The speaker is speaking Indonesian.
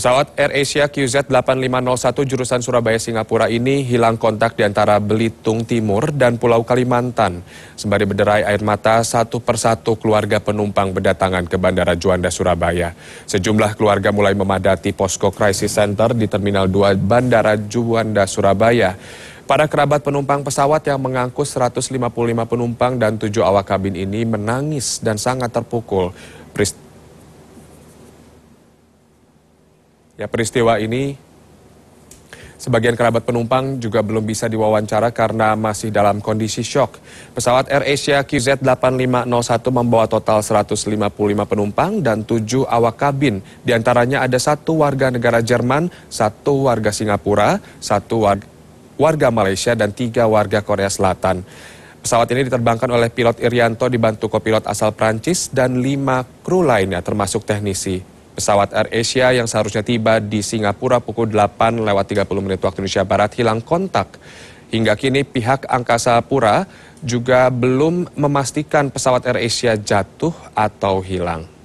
Pesawat AirAsia Asia QZ8501 jurusan Surabaya-Singapura ini hilang kontak di antara Belitung Timur dan Pulau Kalimantan. Sembari berderai air mata, satu persatu keluarga penumpang berdatangan ke Bandara Juanda, Surabaya. Sejumlah keluarga mulai memadati posko crisis center di Terminal 2 Bandara Juanda, Surabaya. Para kerabat penumpang pesawat yang mengangkut 155 penumpang dan tujuh awak kabin ini menangis dan sangat terpukul. Ya peristiwa ini Sebagian kerabat penumpang juga belum bisa diwawancara karena masih dalam kondisi shock. Pesawat Air Asia QZ8501 membawa total 155 penumpang dan 7 awak kabin. Di antaranya ada satu warga negara Jerman, satu warga Singapura, satu warga, Malaysia, dan tiga warga Korea Selatan. Pesawat ini diterbangkan oleh pilot Irianto dibantu kopilot asal Prancis dan lima kru lainnya termasuk teknisi. Pesawat Air Asia yang seharusnya tiba di Singapura pukul 8 lewat 30 menit waktu Indonesia Barat hilang kontak. Hingga kini pihak Angkasa Pura juga belum memastikan pesawat Air Asia jatuh atau hilang.